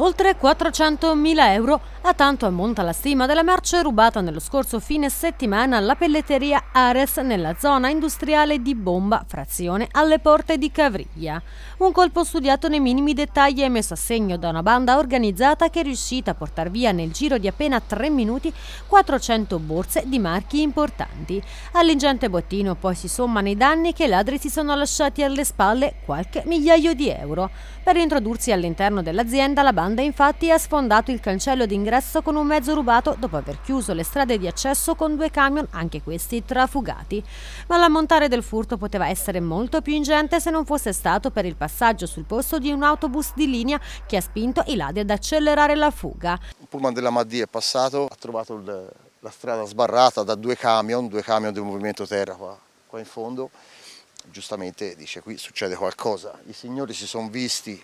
Oltre 400.000 euro, a tanto ammonta la stima della merce rubata nello scorso fine settimana alla pelletteria Ares nella zona industriale di Bomba, frazione alle porte di Cavriglia. Un colpo studiato nei minimi dettagli e messo a segno da una banda organizzata che è riuscita a portare via nel giro di appena 3 minuti 400 borse di marchi importanti. All'ingente bottino poi si sommano i danni che i ladri si sono lasciati alle spalle qualche migliaio di euro. Per introdursi all'interno dell'azienda la banda Zanda infatti ha sfondato il cancello d'ingresso con un mezzo rubato dopo aver chiuso le strade di accesso con due camion, anche questi trafugati. Ma l'ammontare del furto poteva essere molto più ingente se non fosse stato per il passaggio sul posto di un autobus di linea che ha spinto i ladri ad accelerare la fuga. Un pullman della Maddi è passato, ha trovato il, la strada sbarrata da due camion, due camion del Movimento Terra qua, qua in fondo. Giustamente dice qui succede qualcosa, i signori si sono visti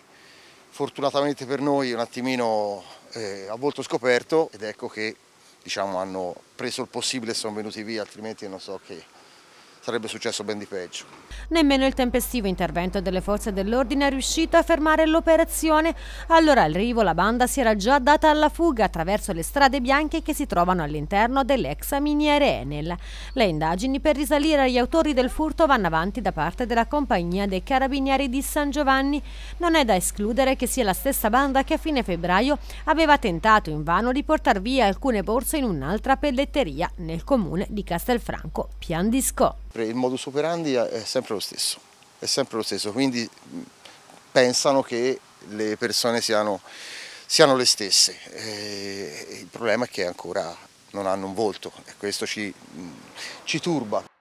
fortunatamente per noi un attimino eh, a volto scoperto ed ecco che diciamo, hanno preso il possibile e sono venuti via, altrimenti non so che sarebbe successo ben di peggio. Nemmeno il tempestivo intervento delle forze dell'ordine è riuscito a fermare l'operazione. Allora al rivo la banda si era già data alla fuga attraverso le strade bianche che si trovano all'interno dell'ex miniere Enel. Le indagini per risalire agli autori del furto vanno avanti da parte della compagnia dei carabinieri di San Giovanni. Non è da escludere che sia la stessa banda che a fine febbraio aveva tentato invano di portare via alcune borse in un'altra pelletteria nel comune di Castelfranco, Piandisco sempre, il modus operandi è sempre lo stesso, è sempre lo stesso, quindi pensano che le persone siano, siano le stesse. E eh, il problema è che ancora non hanno un volto e questo ci, ci turba.